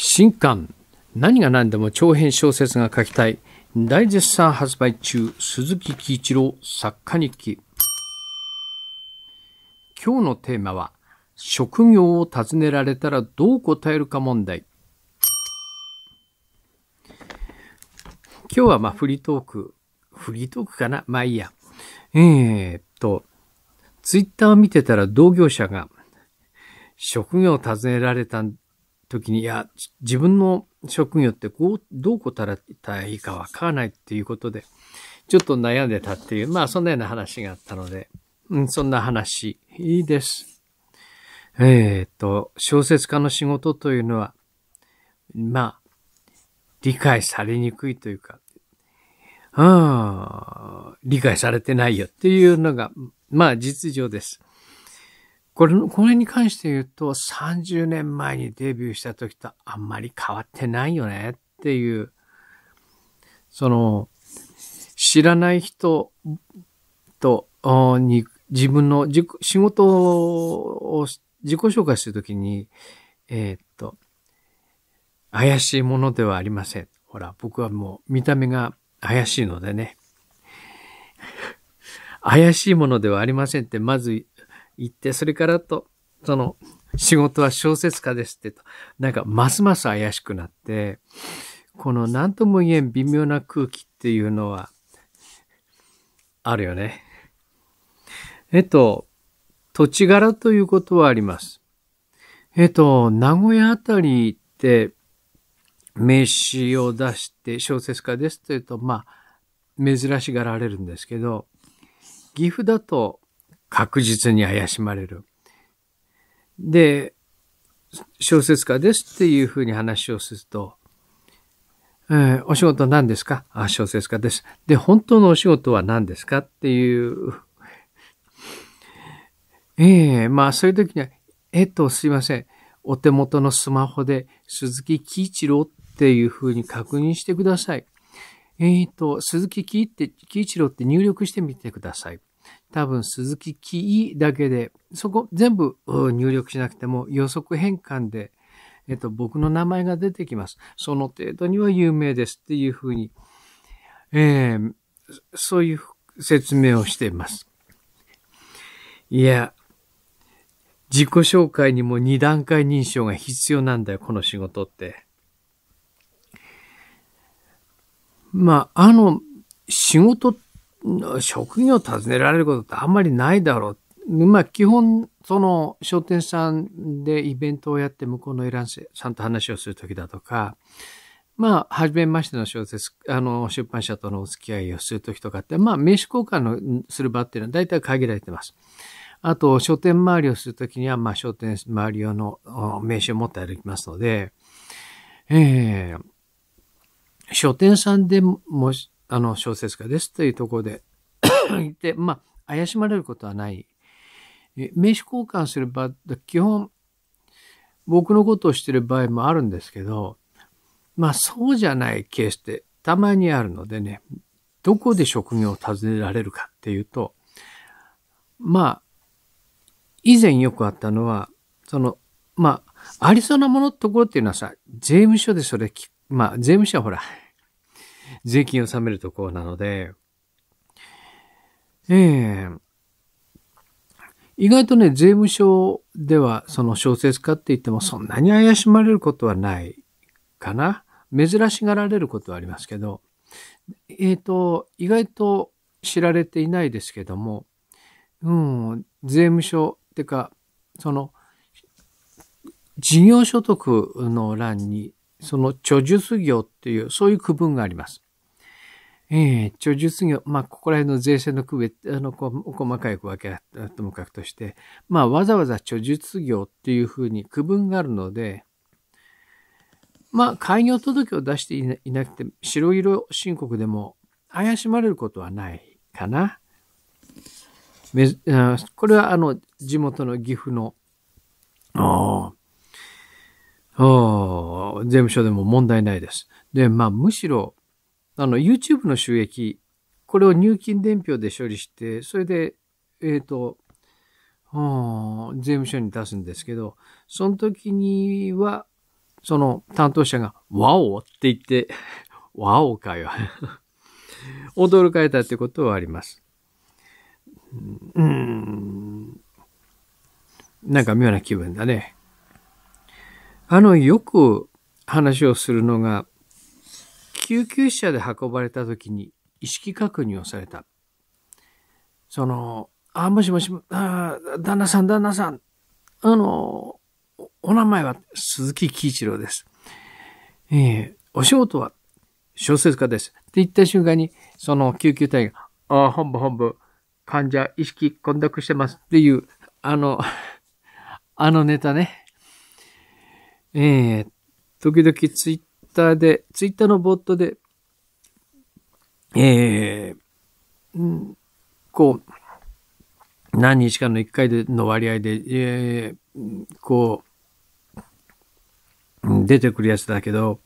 新刊何が何でも長編小説が書きたい大絶賛発売中鈴木喜一郎作家日記今日のテーマは職業を尋ねられたらどう答えるか問題今日はまあフリートークフリートークかなまあいいやえー、っとツイッターを見てたら同業者が職業を尋ねられたん時に、いや、自分の職業ってこう、どう答えたらいいかわからないっていうことで、ちょっと悩んでたっていう、まあそんなような話があったので、うん、そんな話いいです。えっ、と、小説家の仕事というのは、まあ、理解されにくいというか、ああ、理解されてないよっていうのが、まあ実情です。これ、これに関して言うと、30年前にデビューした時とあんまり変わってないよねっていう、その、知らない人と、に自分の自仕事を自己紹介するときに、えー、っと、怪しいものではありません。ほら、僕はもう見た目が怪しいのでね。怪しいものではありませんって、まず行って、それからと、その、仕事は小説家ですってと、なんかますます怪しくなって、この何とも言えん微妙な空気っていうのは、あるよね。えっと、土地柄ということはあります。えっと、名古屋あたりって、名詞を出して小説家ですというと、まあ、珍しがられるんですけど、岐阜だと、確実に怪しまれる。で、小説家ですっていうふうに話をすると、えー、お仕事何ですかあ、小説家です。で、本当のお仕事は何ですかっていう。ええー、まあそういう時には、えっと、すいません。お手元のスマホで鈴木喜一郎っていうふうに確認してください。えっ、ー、と、鈴木喜一郎って入力してみてください。多分鈴木キーだけで、そこ全部入力しなくても予測変換で、えっと、僕の名前が出てきます。その程度には有名ですっていうふうに、えー、そういう説明をしています。いや、自己紹介にも二段階認証が必要なんだよ、この仕事って。まあ、あの、仕事って職業を尋ねられることってあんまりないだろう。まあ、基本、その商店さんでイベントをやって向こうのエランさんと話をするときだとか、まあ、はじめましての小説、あの、出版社とのお付き合いをするときとかって、まあ、名刺交換のする場っていうのは大体限られてます。あと、書店周りをするときには、まあ、書店周り用の名刺を持って歩きますので、ええー、書店さんでもし、あの、小説家ですというところで言って、まあ、怪しまれることはない。名刺交換する場、基本、僕のことをしてる場合もあるんですけど、まあ、そうじゃないケースってたまにあるのでね、どこで職業を尋ねられるかっていうと、まあ、以前よくあったのは、その、まあ、ありそうなものところっていうのはさ、税務署でそれまあ、税務署はほら、税金を納めるところなので、ええー、意外とね、税務署では、その小説家って言っても、そんなに怪しまれることはないかな。珍しがられることはありますけど、えっ、ー、と、意外と知られていないですけども、うん、税務署ってか、その、事業所得の欄に、その著述業っていう、そういう区分があります。ええー、著述業、まあ、ここら辺の税制の区別、あの、細かい分けともかくとして、まあ、わざわざ著述業っていうふうに区分があるので、まあ、開業届を出していなくて、白色申告でも怪しまれることはないかな。めこれは、あの、地元の岐阜の、おお税務署でも問題ないです。で、まあ、むしろ、あの、YouTube の収益、これを入金伝票で処理して、それで、えっ、ー、と、税務署に出すんですけど、その時には、その担当者が、ワオって言って、ワオかよ。驚かれたってことはあります。うん。なんか妙な気分だね。あの、よく話をするのが、救急車で運ばれた時に意識確認をされた。その、あ、もしもし、あ旦那さん、旦那さん、あの、お名前は鈴木喜一郎です。えー、お仕事は小説家です。って言った瞬間に、その救急隊が、あ、本部本部、患者意識混濁してますっていう、あの、あのネタね。えー、時々ツイッッターで、ツイッターのボットで、えー、こう、何日かの1回での割合で、えー、こう、出てくるやつだけど、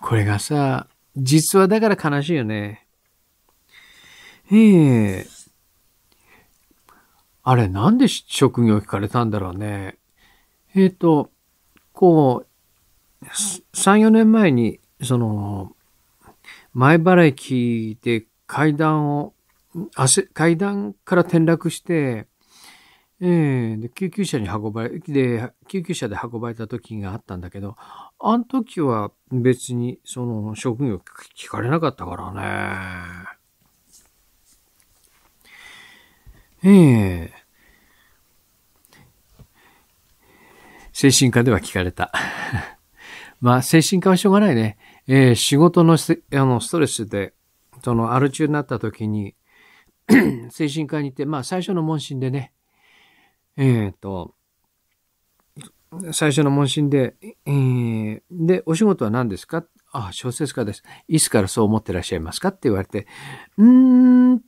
これがさ、実はだから悲しいよね。ええー、あれ、なんで職業聞かれたんだろうね。えっ、ー、と、こう、3、4年前に、その、前原駅で階段を、階段から転落して、ええ救急車に運ばれ、で、救急車で運ばれた時があったんだけど、あの時は別にその職業聞かれなかったからね。ええー、精神科では聞かれた。まあ、精神科はしょうがないね。えー、仕事のあのストレスで、その、アル中になった時に 精神科に行って、まあ、最初の問診でね、えっ、ー、と、最初の問診で、えー、で、お仕事は何ですかあ、小説家です。いつからそう思ってらっしゃいますかって言われて、うーん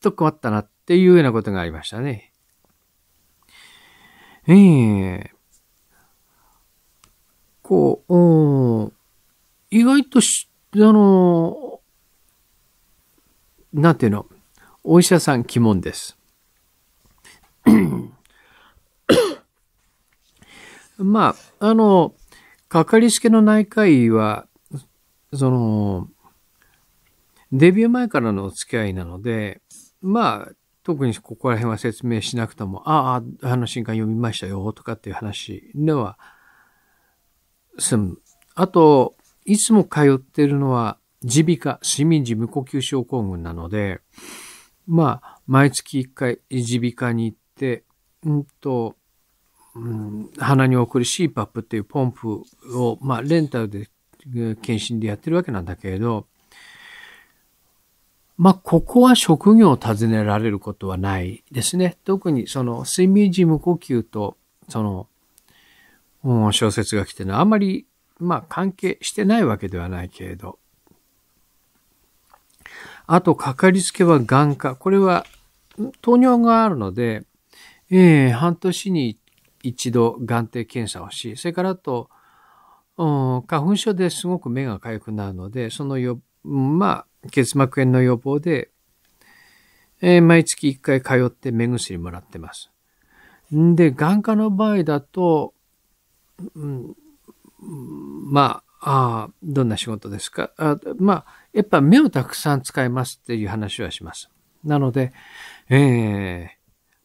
と困ったなっていうようなことがありましたね。ええー、構、うん、意外とし、あの、なんていうの、お医者さん鬼門です。まあ、あの、かかりつけの内科医は、その、デビュー前からのお付き合いなので、まあ、特にここら辺は説明しなくても、ああ、あの新刊読みましたよ、とかっていう話では住む。あと、いつも通ってるのは、耳鼻科、市民時無呼吸症候群なので、まあ、毎月一回耳鼻科に行って、うんと、うん、鼻に送る CPAP っていうポンプを、まあ、レンタルで、検診でやってるわけなんだけれど、まあ、ここは職業を尋ねられることはないですね。特にその睡眠時無呼吸と、そのう小説が来てはあんまり、まあ関係してないわけではないけれど。あと、かかりつけは眼科。これは、糖尿があるので、ええー、半年に一度眼底検査をし、それからあと、花粉症ですごく目が痒くなるので、そのよ、まあ、結膜炎の予防で、えー、毎月一回通って目薬もらってます。んで、眼科の場合だと、うん、まあ、あどんな仕事ですかあまあ、やっぱ目をたくさん使いますっていう話はします。なので、えー、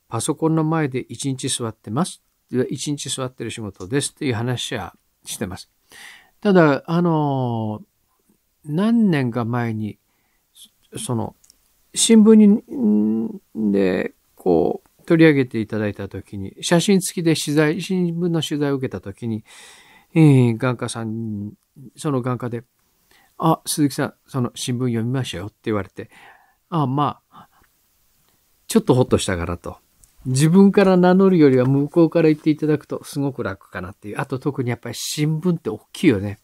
パソコンの前で一日座ってます。一日座ってる仕事ですっていう話はしてます。ただ、あの何年か前に、その、新聞に、で、こう、取り上げていただいたときに、写真付きで取材、新聞の取材を受けたときに、えー、眼科さん、その眼科で、あ、鈴木さん、その新聞読みましたよって言われて、あ、まあ、ちょっとほっとしたからと。自分から名乗るよりは向こうから言っていただくとすごく楽かなっていう。あと特にやっぱり新聞って大きいよね。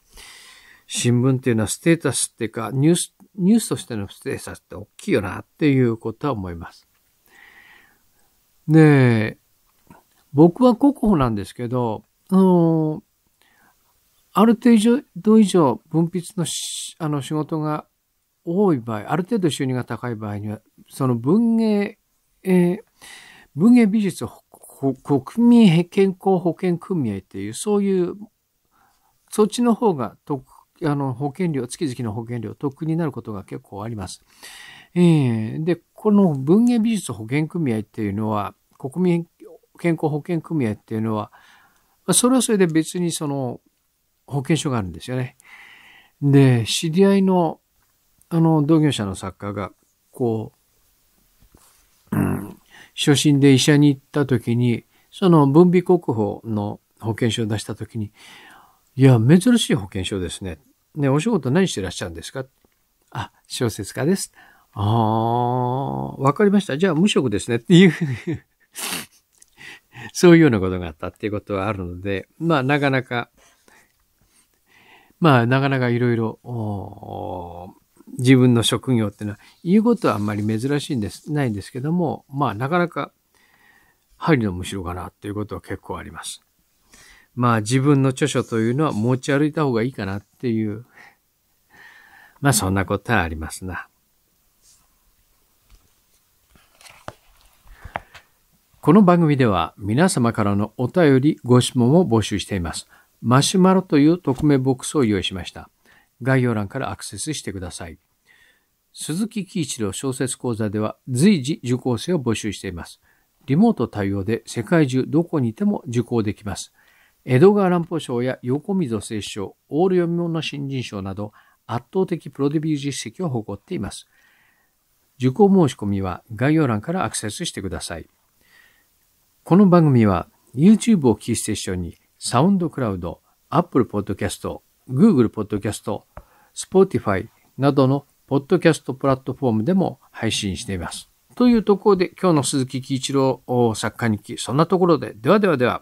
新聞っていうのはステータスっていうか、ニュース、ニュースとしてのステータスって大きいよなっていうことは思います。で、僕は国保なんですけど、あの、ある程度以上分泌のあの仕事が多い場合、ある程度収入が高い場合には、その文芸、えー、文芸美術国民健康保険組合っていう、そういう、そっちの方が得、あの、保険料、月々の保険料得になることが結構あります。えー、で、この文芸美術保険組合っていうのは、国民健康保険組合っていうのは、それはそれで別にその保険証があるんですよね。で、知り合いの、あの、同業者の作家が、こう、初心で医者に行った時に、その分泌国保の保険証を出した時に、いや、珍しい保険証ですね。ね、お仕事何してらっしゃるんですかあ、小説家です。ああ、わかりました。じゃあ無職ですね。っていう そういうようなことがあったっていうことはあるので、まあなかなか、まあなかなかいろいろ、自分の職業ってのは言うことはあんまり珍しいんです、ないんですけども、まあなかなか針のむしろかなということは結構あります。まあ自分の著書というのは持ち歩いた方がいいかなっていう、まあそんなことはありますな。この番組では皆様からのお便り、ご質問を募集しています。マシュマロという匿名ボックスを用意しました。概要欄からアクセスしてください。鈴木喜一郎小説講座では随時受講生を募集しています。リモート対応で世界中どこにいても受講できます。江戸川乱歩賞や横溝聖賞、オール読み物新人賞など圧倒的プロデビュー実績を誇っています。受講申し込みは概要欄からアクセスしてください。この番組は YouTube をキーステーションにサウンドクラウド、Apple Podcast、Google Podcast、Spotify などのポッドキャストプラットフォームでも配信しています。というところで今日の鈴木喜一郎作家日記、そんなところで、ではではでは。